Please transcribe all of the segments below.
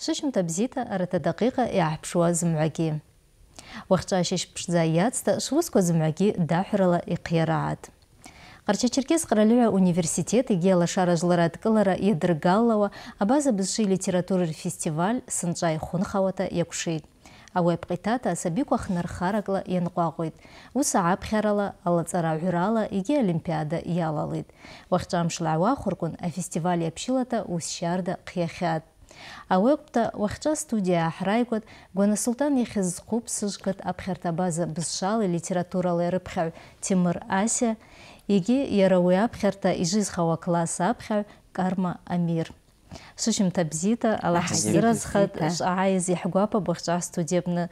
шешімді бзита арата дақиға иахпшуа зымәге. Вақча шешпшдза яцта швуско зымәге дахырала иқияраат. Қарча-Черкес Қаралюя университеті гела шара жылара адкылара едіргаллауа абаза бізши литературы фестиваль сынчай хунхауата якушейд. Ауай пқитата асабику ахнархаракла янқуағуид. Уса апхярала, алацара ғюрала иге олимпиада ялалид. Вақчамшылауа хуркун, а фестиваль япшилата ус қияхиат. Ауэпта уахча студия ахрайгот Гуанасултан ихызхуп сыжгат базы бызшалы литературалы рыпхьау Тимур Ася, еги ярауи апхьарта ижизхауа класс апхьау Карма Амир. шышымта табзита аллаҳ ҳзыразхат шаааиз иаҳгәапа бахҿаа студиабны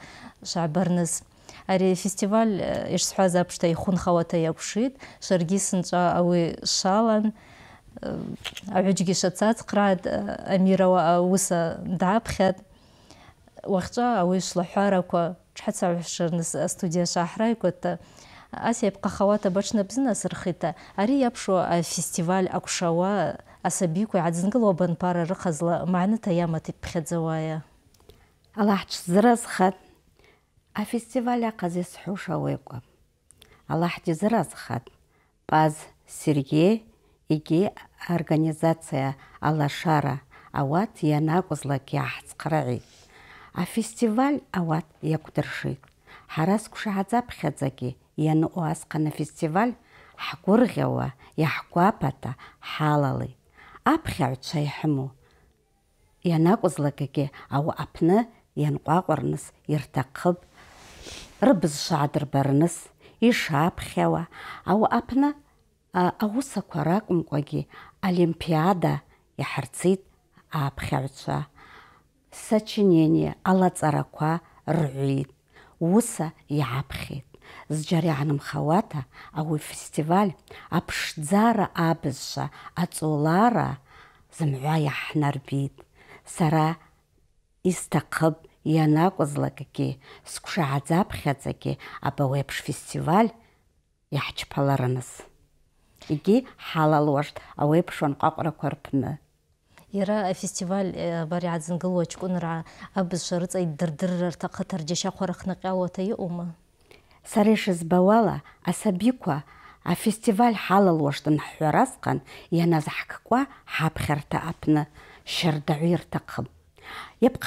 шабарныз. ари фестиваль э, апшта ехун хауата япшид, шаргисын жа ауи шалан Э, агӏвыджьгьи швацац кърагӏатӏ э, амир ауыса э, дгӏапхьатӏ уахьчӏва ауи швлахӏвараква студия шахрай шгӏахӏрайкӏвата ас йапкъахауата бачна бзына сырхита ари япшо йапшуа афестиваль акӏвшауа асабиква йгӏадзынгылуа банпара рыхъазла магӏныта йамата йпхьадзауайа Аллах тшзыразхатӏ афестиваль ахъаз йсхӏвуш ауекӏва Аллах дизыразхатӏ Паз Сергей иге организация алашара ауат ианакәызлак А фестиваль ауат иакӏвдыршитӏ хӏара сквшгӏадзапхьадзагьи йаныъу асхъан фестиваль хӏгвыргъьауа йахӏгвапата хӏалалитӏ ау йхӏыму йанакӏвызлакӏгьи ау апны йанкъвакъвырныс йыртахъыпӏ рыбызшва гӏадырбарныс ау Ау апны ауысаква ракӏвымкӏвагьи олимпиада иаҳарҵит аԥхьаҩцәа сочинение алаҵарақәа рҳәит уса иааԥхьеит зџьара иаанымхауата ауи фестиваль аԥшӡара абызшва аҵулара зымгӏва иаҳнарбит сара истахъып ианакӏвызлакӏгьи сквшагӏадзапхьадзакӏгьи аба апш фестиваль йхӏчпаларныс иги халал вожд ауэ пшон какъра корпны ира э, фестиваль э, бари адзынгылуа чкӏвынра абызшва рыцӏа йддырдыррарта хъытар джьащахъвара хнакъьауата йаъума Сарешіз бауала асабиква фестиваль хӏалалуаштын хӏхӏвара асхъан йаназхӏкӏкӏуа хӏапхьарта апны щардагӏвы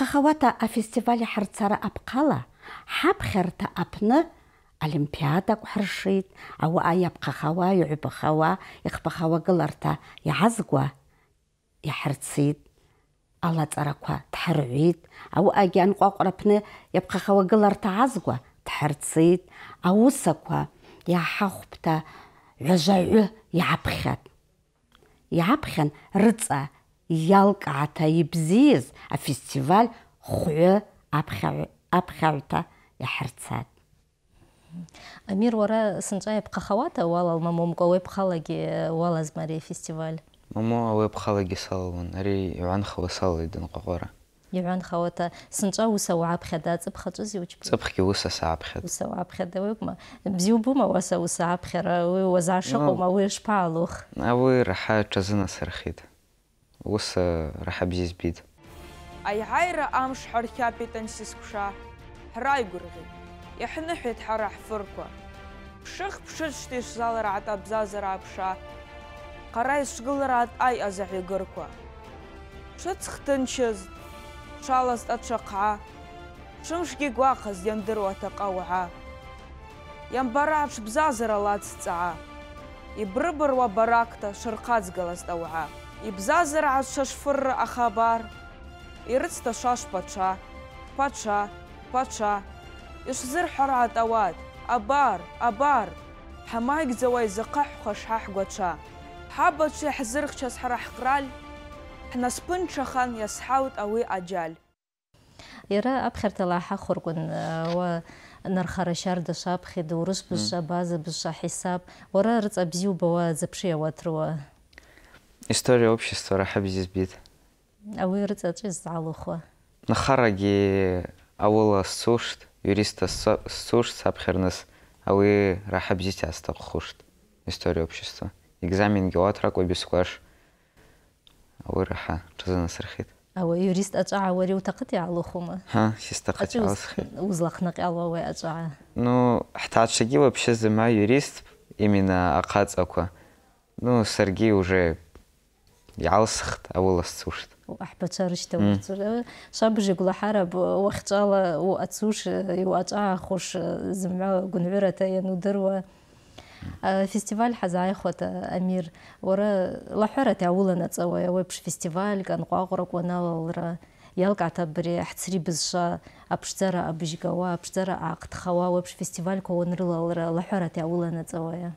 хавата а афестиваль хӏырцара апқала, хӏапхьарта апны ألمبيادك وحرشيت أو يبقى خوا يعب خوا يخبى خوا قلرتا يعزقوا يحرتسيد الله تركوا تحرعيد أو أجان قاقربنا يبقى خوا قلرتا عزقوا تحرتسيد أو سكوا يا حخبتا عجعه يعبخت يعبخن رتسا يلقعتا يبزيز الفيستيفال خوي أبخعتا يحرتسات Амир вара сынчаеп кахавата уалал мамомко уэп халаги уалаз мари фестиваль. Мамо уэп халаги салуун, ари Иван хава салуи дэн кахвара. Иван хавата сынча уса уапхеда, цыпхачу зи учпи? Цыпхи уса саапхеда. Уса уапхеда уэпма. Бзю бума уаса уса апхера, уэ уазашаку ма уэ шпалух. А вы раха чазына сархид. Уса раха бзизбид. амш харкяпитан сискуша. Храй иаҳныҳәеит ҳара ҳфырқәа. Ԥшых ԥшыцәта ишзаларааит абзазара аԥша, қара исгылараат аи азаҳәегырқәа. Ҽыцх ҭынчыз, ҽаласт аҽаҟаа, ҽымшгьы гәахаз иандыруа ҭаҟа уаа. бзазара аҽбзазара лацҵаа, ибрыбыруа баракта шырхаҵгаласт ауаа. Ибзазараа шашфырра ахабар, ирыцта шаш Пача, пача. пача. ишзырҳәар ават. абар абар ҳамаигӡауа изахъаҳәхаш ҳаҳгәацәа ҳабацәа иаҳзырхчаз ҳара ҳкраль чахан иасҳаут ауи аџьаль Ира аԥхьарҭала ҳахәыркәын нархара шьарда шаԥхьа доурыс бызша база бызша ҳисаб уара рыҵа бзиуба уа дзаԥши ауатрыуа история общества раҳа бзи збит ауи рыҵаҿы изҵаалыхуа нахарагьи ауыла сушт юриста суш сапхернес, алы рахабзите астахушт. История общества. Экзамен геоатрак обескуаш. Алы раха, чазана сархит. أو юрист أجعى وري وتقطي على خمة ха يستقطي именно ну сарги уже аулас сушт аҳбацәа рышьҭауҵыр шабжьы ҳараб уахьҵәала уҟацуш иуаҿаахуш зымгӏва гәынҩырата ианудыруа фестиваль ҳазааихуата амир ора ула уара лаҳәарат иаауланаҵауа ауеиԥш фестивальк анҟәаҟәрак уаналалра иалкаат абри ҳцри бызшва аԥшӡара абжьгауа аԥшӡара аахтхауа ауеиԥш фестивальқәа уанрылалра лаҳәарат иаауланаҵауая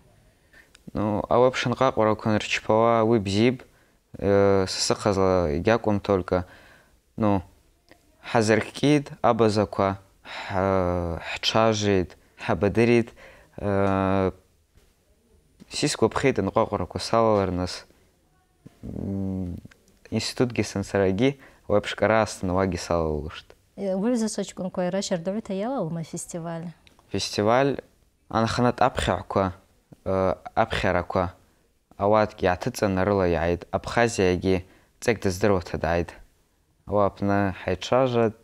ну а анҟаҟәрақәа нырчпауа уи бзип Э, сыҟазла иакәым только ну ҳазыркит абазақәа ҳҽажит ҳабадырит э, сисгәаԥхеит анҟәаҟәрақәа салаларныс институтгьы сынцарагьы уеиԥшкара астанауагьы салалушт гәырза сочкунқәа иара шьардоҩыҭа ма фестиваль фестиваль анханатә аԥхьаҩқәа э, аԥхьарақәа ауатгьы аҭыҵаны рыла иааит абхазиагьы ҵек дыздыруаҭа дааит ауа аԥны ҳаицәажәат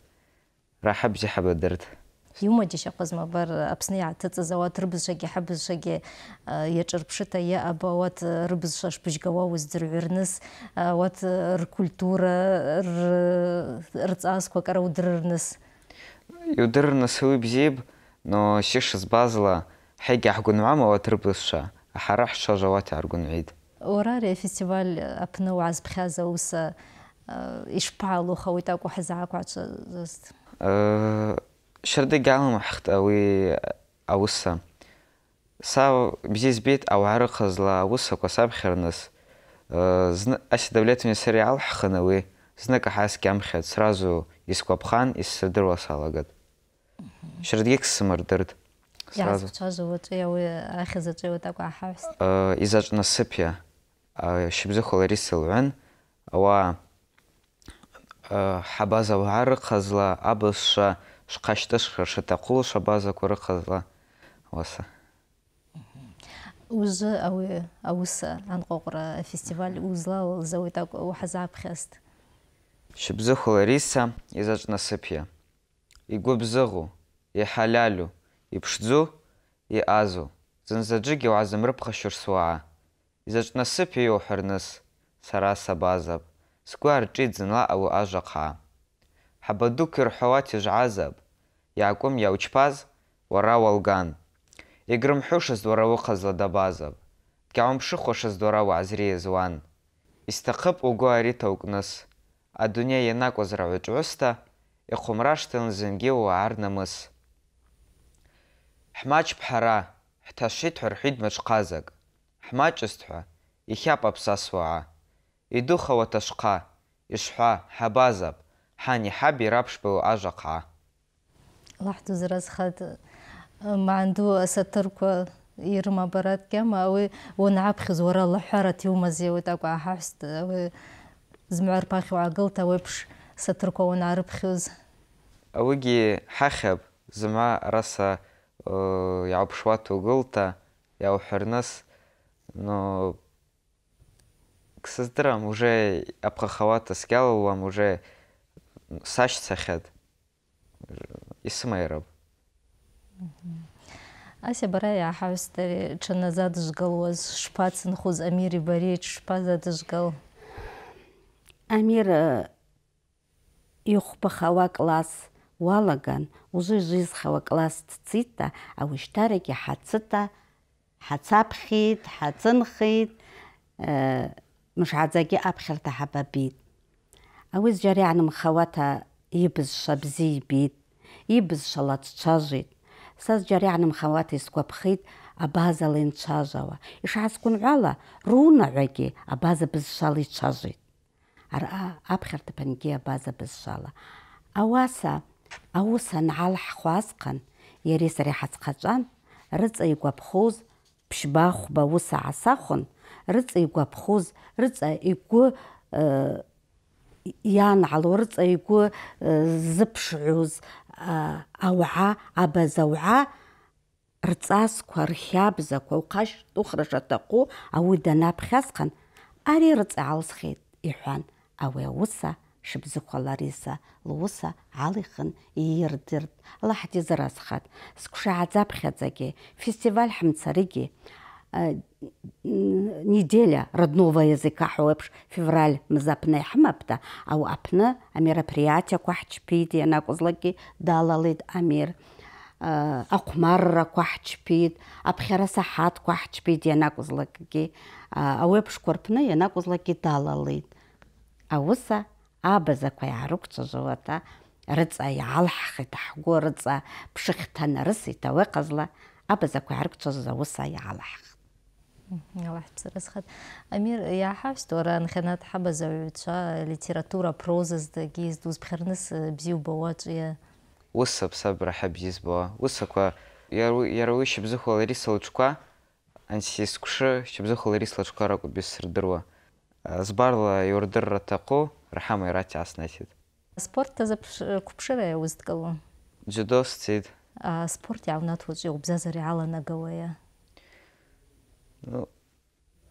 раҳабзи ҳабадырт иумаџьашьахозма абар аԥсны иааҭыҵыз ауат рыбызшагьы ҳабызшагьы иаҿырԥшыта иаабо ауат рыбызшәа шбыжьгауа уздырҩырныс ауат ркультура рҵасқәа кара удырырныс иудырырныс уи бзиаб но сиша збазла ҳегьа ҳгәынуама ауат рыбызшәа حرح شجوات عرقون عيد وراري فيستيفال أبنو عزب خازا وسا إشبعلو خويتا أكو حزعاكو عتشزست شردي قعلم حخت أوي أوسا ساو بزيز بيت أو عرق زلا أوسا كو ساب خيرنس أش دولت من زنك حاس сразу сразу вот я ахи зацево так ахавс э изач на сепья а шибзе холери силвен ва э хабаза вар қазла абыша шқашты шқашта қул шабаза көрі қазла осы уз ауи ауса ан қоқра фестиваль узла ол зауи так ухазап хест шибзе холериса изач на сепья и губзыгу и халялю иԥшӡу, иҟазу, зынзаӡәыгь иуазымрыԥхашьо суаа, изаҿнасыԥ иоуҳәарныс, сара сабазап, сгәы арҿиит зынла ауи ажва хъа. Ҳабадук ирҳәауа тыжәгӏазап, иакӏвым йаучпаз уара уалган, йгрымхӏвушыз уара уыхъазла дабазап, дгьгӏумпшыхуашыз уара угӏазриез уан. Истахъыпӏ угвы ари таукӏныс, адуней йанакӏваз рагӏвычӏвгӏвыста, йхъумраштын зынгьи угӏар намыс. Ҳмаҷп ҳара, ҳҭашит ҳәа рҳәит маҿҟазак, ҳмаҷыст ҳәа, ихьап аԥсасуаа. Идухауа ҭашқа, ишҳәа, ҳабазап, ҳани ҳаби раԥшбылу ажаҟаа. Лаҳду зразхад э, маанду асатырқәа ирмабара дгьама, ауи уанаԥхьыз уара лаҳәарат иумазиуеит акәа аҳаҳәст, ауи зымҩа рԥахьо аагылт ауеиԥш сатырқәа уанаарыԥхьоз. Ауигьы ҳахьаб зымаа раса Э, обшват شوية وقلتا يا حرنس но ксыздырам уже апқахавата скялалам уже саш сахед исмайраб ася бара иааҳаҩстари ҽаназадыжгалуаз шԥацынхоз амир ибари шԥазадыжгал амир ихәбахауа класс уалаган, узыжә изхау акласс дҵитӏта, ауашьҭарагьы ҳацытӏа, ҳацаԥхьеит, ҳацынхеит, мышҳаӡагьы аԥхьарҭа ҳабабит. Ауи зџьара иаанымхауата ибызшва бзиа ибит, ибызшала дцәажәеит. Са зџьара иаанымхауата исгәаԥхеит абазала инцәажәауа. Ишаазгәынҳәала, рунаҳәагьы абаза бызшала ицәажәеит. Араҟа аԥхьарҭаԥынгьы абаза бызшала. Ауаса ауыс анҳалҳ хуазҟан, иареи сареи ҳаҵхаҵәан, рыҵа игәаԥхоз ԥшьба-хәба аус аасахәон, рыҵа игәаԥхоз, рыҵа игәы иаанҳало, рыҵа игәы зыԥшҳәоз ауаа, абаз ауаа, рҵасқәа, рхьабзақәа, ухашьтыхра шаҭаху ауи данаԥхьасҟан, ари рыҵа аалсхьеит, иҳәан, ауи ауса шыбзыхәлариса луса алихын иирдырт лаҳдизырасхат сқәшааӡаԥхьаӡагьы фестиваль ҳамцарыгьы э, неделя родного языка ҳауеиԥш февраль мза аԥны иаҳмапта ау аԥны амероприатиақәа ҳчпит ианакәызлакгьы далалеит амир э, ахәмаррақәа ҳчпит аԥхьара саҳаҭқәа ҳчпит ианакәызлакгьы э, ауеиԥшқәа рпны ианакәызлакгьы далалеит ауса абазақәа иаарықәҵәажәауа аҭа рыҵа иаалҳхит ҳгәы рыҵа ԥшыхьҭ анарысит ауеҟазла абазақәа иаарықәҵәажәаз ауса иаалҳхт الله يحفظك رزقك امير يا حافظ ورا نخنات حبز ويتشا ليتيراتورا بروزز دجيز دوز بخرنس بزيو بوات يا وسا بسب راح بجيز بوا وسا كوا يروي شبزخو لري سلچكوا انسي سكش شبزخو لري سلچكوا راكو بسردروا زبارلا يوردر تاقو рахамайра часнасид спортта купшира иузткалу дзюдо А спорт иавнатуци убзазари аланагауая ну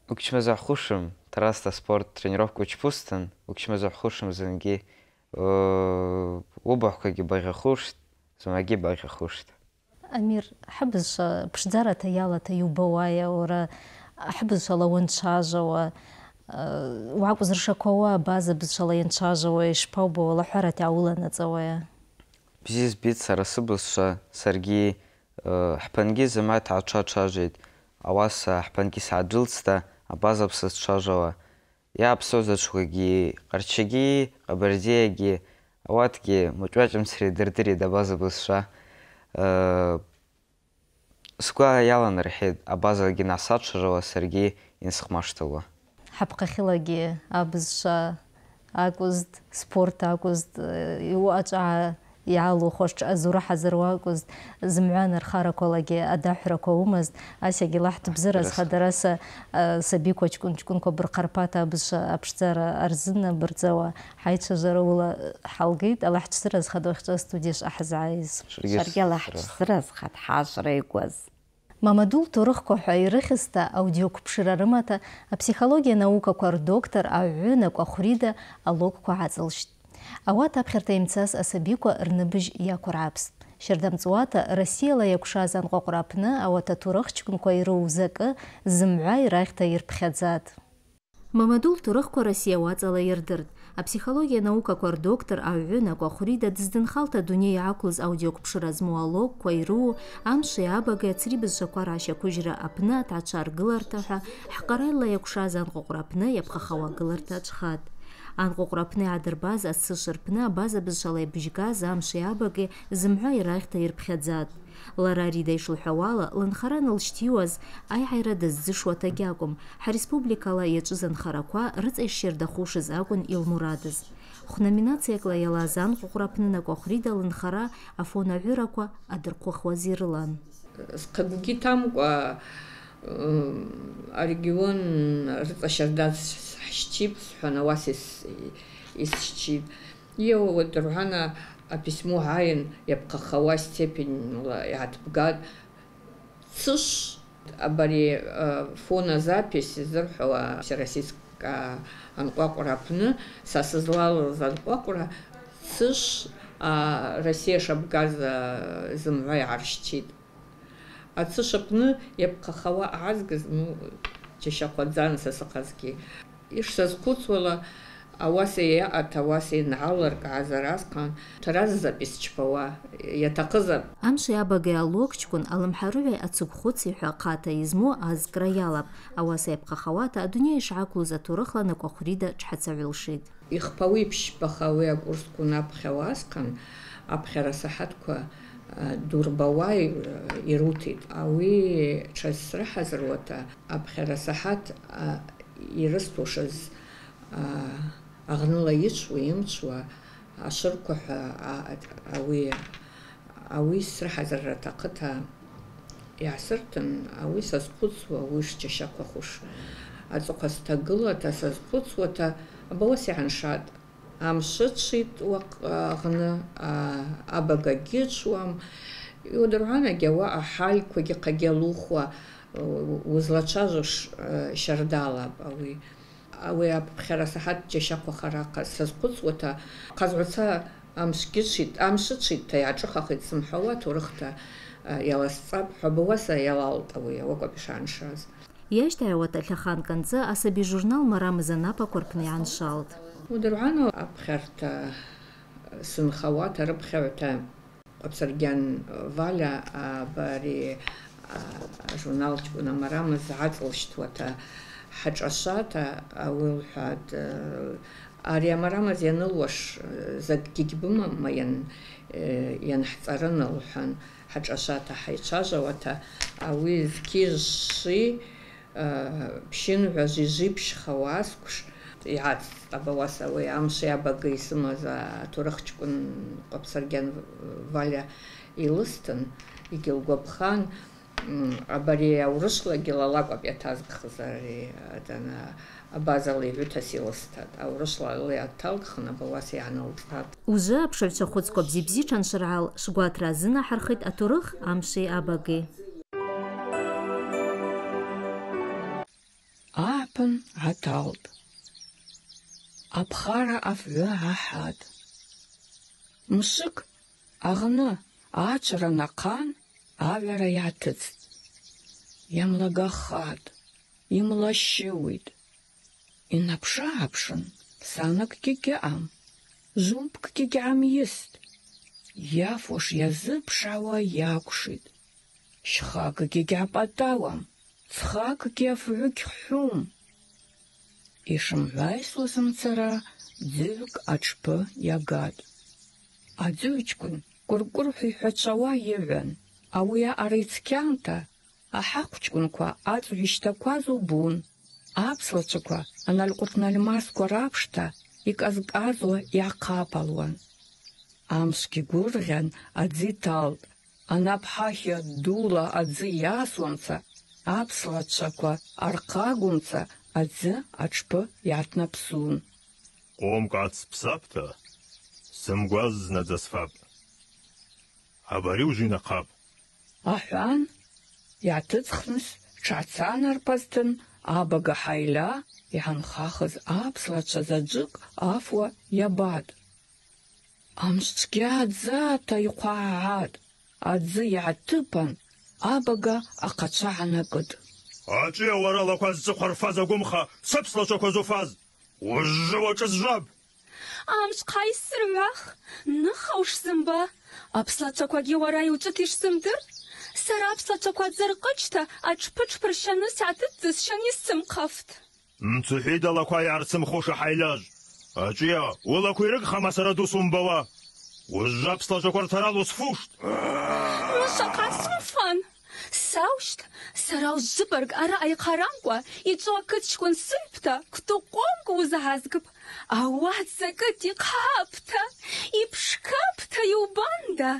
укчмаза хушим тараста спорт тренировка учпустан укчмаза хушим зинги э, убахкаги багахушт зумаги багахушт амир хабзша пшдзарата та юбауая ора хабзша лауанчажауа Э, уакәзыршақәауа э, абаза бызшала ианцәажәауа ишԥаубауа лаҳәарати ауыланаҵауа бзиа збеит сара сыбызшәа саргьы ҳԥангьы замаҭ ааҽаҽажәеит ауаса ҳԥангьы сааџылцта абаза ԥсы зҽажәауа иааԥсоз аҽқәагьы ҟарчагьы ҟабардиагьы ауатгьы мыҿҩаҿымцра идырдырит абаза бызшәа э, сгәы иаланарҳәеит абазагьы насацәажәауа саргьы инсыхмашҭауа ҳапҟахьылагьы абызшәа акәызт спорт акәызт иуаҵәаа иаалухуаш ҿаазура ҳазыруа акәызт зымҩан рхарақәалагьы адаҳәрақәа умазт асиагьы лаҳҭ бзыраз хадараса сабиқәа ҷкәын ҷкәынқәа бырхарԥата абызшәа аԥшӡара арзынабырӡауа ҳаицәажәара ула ҳалгеит алаҳ ҽзыраз хад уахьҿа студиаш аҳзааиз шаргьы алаҳ ҽзыраз хад ҳаашра игәаз Мамадул турыхқәа ҳәа ирыхьызта а психология наука наукақәа доктор аҩы накәахәрида алогқәа ҳаҵылшьт. Ауат имцас имцаз асабикәа рныбыжь иақәырааԥст. Шьардамҵуата Россиала иакәшаз анҟәаҟәра ауата ауата аҭурых ҷкәынқәа ирузакы зымҩа Райхта ирԥхьаӡат. Мамадул турыхқәа Россия уаҵала ирдырт а психология наукақәа рдоктор аҩынаку ахәрида дыздынхалта адунеи иаақәлоз аудиоқәԥшра змоу алогқәа ируу амши абагеи ацри апна раашьақәыжьра аԥны аҭаацәа аргыларҭа ҳәа ҳҟара илаиакәшаз анҟәыҟәра аԥны иаԥхахауа агыларҭа аҽхат анҟәыҟәра аԥны иаадырбаз база абаза бызшала иабжьгаз амши абаки зымҳәа ирахьҭа ирԥхьаӡат лара арида ишылҳәауала лынхара анылшьҭиуаз аиҳаира дазӡышуа ҭакьакәым ҳреспубликала иаҿыз анхарақәа рыҵа ишшьардахушаз акәын илмурадыз хноминациакла иалаз анҟәыҟәра аԥнынақәа рида лынхара афон аҩырақәа адырхәахуаз ирылан схагәгьы ҭамкәа арегион э, рыҵа шьардаз ҳшьчип сҳәан ауас исшьчип Иуд рана а письмо гаин я бы кахала степень я отбгад цыш абари э, фона записи зерхала всероссийская анкуакура пны сосызлала за анкуакура цыш а Россия шабгаза зымвай арщит а цыш апны я бы кахала азгаз ну чеша кодзан сасаказки иш сазкуцвала Иш сазкуцвала ауаса иаъаҭ ауаса инаалыркаазар асҟан ҭраззап исчпауа иаҭахызап амши абагеи алокчкәын алымҳарыҩеи ацыгәхәыци ҳәа ахаҭа измоу азкра иалап ауаса иаԥхахауата адунеи ишعаклоз аҭоурыхла накәахәрида ҽҳацаҩылшеит ихԥауи ԥшьбаха уи акурскун аԥхьауа асҟан аԥхьара саҳаҭқәа дурбауа ируҭеит ауи ҽазсрыҳазыруата аԥхьара саҳаҭ ирысҭушаз аҟныла ицәуа имцәуа ашырқәа ҳәа ауи ауисра ҳазаррат ақыҭа иаасырҭан ауи сазхәыцуа уи шџьашьақәахәыш аҵыхәа сҭагылата сазхәыцуата абауас иҳаншат амшы ҵәит аҟны абагагьы ҿуам иудырҳәанагьы ауаҟа ҳальқәагьы ҟагьы узлацәажәош шьардалап ауи ავე ხარა საათ ჯეშაქო ხარა საზღუცუთა ყაზღაცა ამს გიში ამში ციტე აჭხახი სიმხოვა თურხთა яласа хобоса ялалтау я вокопи шаншас яшта вот алхан канза асаби журнал марамзана покорпни аншалт удрано абхарта сунхават арбхавта абсарген валя абари журнал чуна марамзаатлштвата ҳаҿашата ауилҳәаат э, ари амарамаз ианылуаш э, закгьы бымама ианҳҵарын э, лҳәан ҳаҿашата ҳаицәажәауата ауи зқьи жши ԥшьынҳәа жижиԥшьхауа аскәш иацҵт абауас ауи амши абага исымаз аҭоурых ҷкәын ҟаԥсаргьан валиа илысҭан егьылгәаԥхан აბარია უროშლა გელა ლაკვაპია თაზხზარი თან აბაზალი ვეთასილოსთა და უროშლა ლე ათალხნა ბოვასი ანოლთა უზა აფშელცო ხოცკო ბიბზი ჩანშრალ შგუატრა ზინა ხარხეთ ატურხ ამში აბაგე აპენ ათალთ აფხარა აფლა ჰად მუსიკ აღნა აჭრანა ყან Авērājātas, ямла гахат, ямла щевыт, и напшапшен, санок кикеам, зумб кикеам есть. Яфош язы пшава якушит, шхака кикеапаталам, схака кефвюкхюм. Ишымгайслысым цара дзывк ачпы ягат. Аӡыҩҷкәын гәыргәырҳәа иҳәацәауа иҩан ауи аъара йцкьанта ахӏахъвчкӏвынква ацӏгӏв йщтакваз убун, апслачваква аналькъвытнальмасква рапшта йкӏазкӏазуа йгӏахъапалуан. Амшвгьи гвыргъьан адзи талтӏ, анапхӏатла дула адзи йасуамца апслачваква архъагумца адзы атшпы йгӏатнапсун. Къомкӏ гӏацпсапӏта, сымгваз знадзасфапӏ. Абари ужвинахъапӏ. Аҳәан иааҭыҵхны ҽацан арԥазҭын абага ҳаила иҳанхахыз аԥслацәа заҵәык афуа иабад. Амшцәгьа аӡаата иҟәаааад, аӡы иааҭыԥан, абага ахацәа ҳанакыд. Аҿиа уара лақәа зҵыхәа рфаз агәымха, сыԥслацәақәа зуфаз, ужжы уаҿы зжаб! Амшха исырҩах, ныха ушзымба, аԥслацәақәагьы уара Сара аԥслацәақәа аӡырҟычта аҽԥыҽԥыршьаны сааҭыҵӡаз қафт. исцымхафт. Мцухәит арсым иаарцымхоша хайлаж. Ачия, улақәа хамасара усфушт. Саушт, сара лжыбарг араҟа иҟарамкәа, иҵо ақыҭ ҷкәын сымҭәа, кәтыҟәомка узаазгып. Ауат закыт иҟаапҭа, иԥшқапҭа иубанда.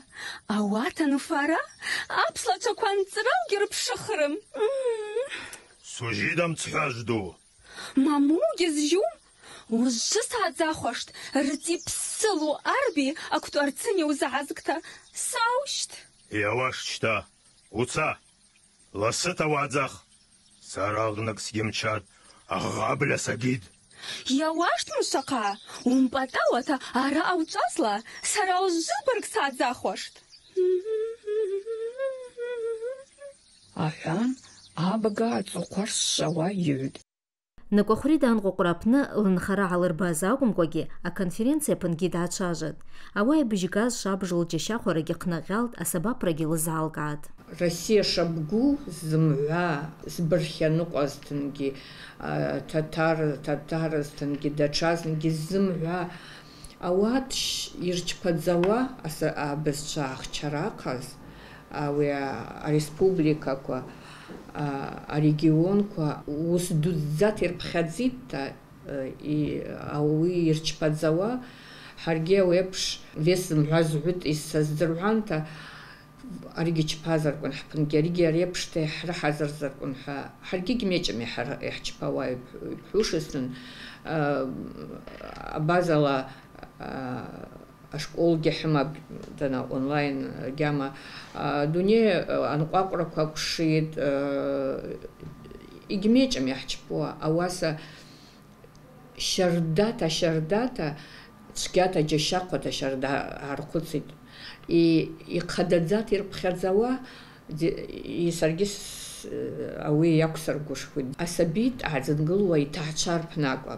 Ауат анфара, аԥслацәақәа анҵраугьы рыԥшыхрым. Сужидам цҳәажду. Мамугьы зжьум, Рти псылу арби, актуарцыни узаазгта. Саушт. Иауашшьта уца ласы тавадзах сарагнак сгемчат агабля сагид Иауашҭма шаҟа, умпата уаҭа ара ауҵасла, сара узыбарк сааӡахуашт. Аҳәан, абга аҵыхәа ршшауа иҩт. Накәахәри даанҟәаҟәраԥны лынхара конференция акәымкәагьы аконференциа аԥынгьы даацәажәеит. жыл жеша шабжа лџьашьахәарагьы асаба асабаԥрагьы лызаалкаат. Россия шабгу зымгӏва збырхьаныкъвазтынгьи татар татарызтынгьи датшазынгьи зымгӏва ауат йырчпадзауа абызшва ахчара ахъаз ауи ареспубликаква арегионква уыс дудздзата йырпхьадзитӏта э, ауи йырчпадзауа хӏаргьи ауи апш вес зымгӏва згӏвытӏ йсаздзыргӏванта арги чфазар кун хпн гери гери пште хра хазар зар кун ха харги гмечми хар эч павай хушсун а базала а школ гехма дана онлайн гема дуне ан квакра квакшит игмечми эч па аваса шардата шардата чкята джашаква та шарда аркуцит и иқададзат ирпхэрзава и саргис ауи яксаргушхуд асабит азангылуай таачарпнаква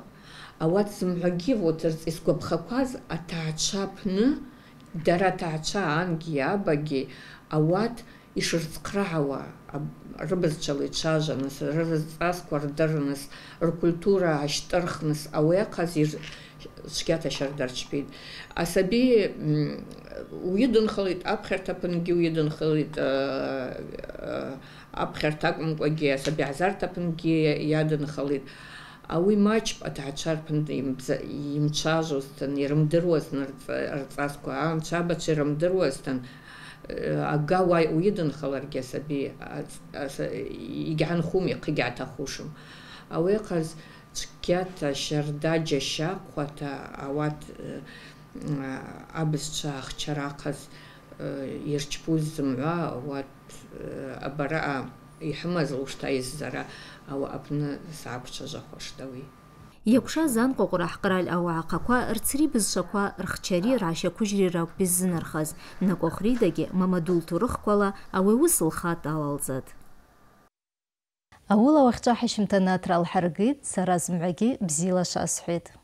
ават сумхаги вот ископхакваз атаачапны дара таача ангия баги ават ишырцкрава рыбызчалы чажанас рыбызцаскуар дарнас рукультура аштархнас ауэ казир цәгьаҭашьара дарчԥеит асаби уи дынхалеит аԥхьарҭаԥынгьы уи дынхалеит аԥхьарҭа акәымкәагьы асаби ҳазарҭаԥынгьы иадынхалеит ауи маҷп аҭаацәа рԥынтә имцәажәозҭан ирымдыруазтан рҵасқәа анцәабацәа ирымдыруазҭан ага уаи уи дынхаларгьы асаби игьҳанхум ихъы А ауи ахъаз цәкьата шьарда џьашьахәата ауат э, э, абызцәа ахчара ахаз э, ирчпуз зымгӏва ауат абараъа йхӏымаз ушта йыззара ауи апны сгӏаквчважвахуаштӏ ауи йакӏвшаз анкъвакъвра хӏкъраль ауагӏа хъаква рцри бызшваква рхчари ргӏащаквыжьри ракӏвпӏ йззынархаз накӏвахридагьи мамадул турыхквала ауи ауыл ауақча хешімтана трал харгит сара зымғаги бзила шасхид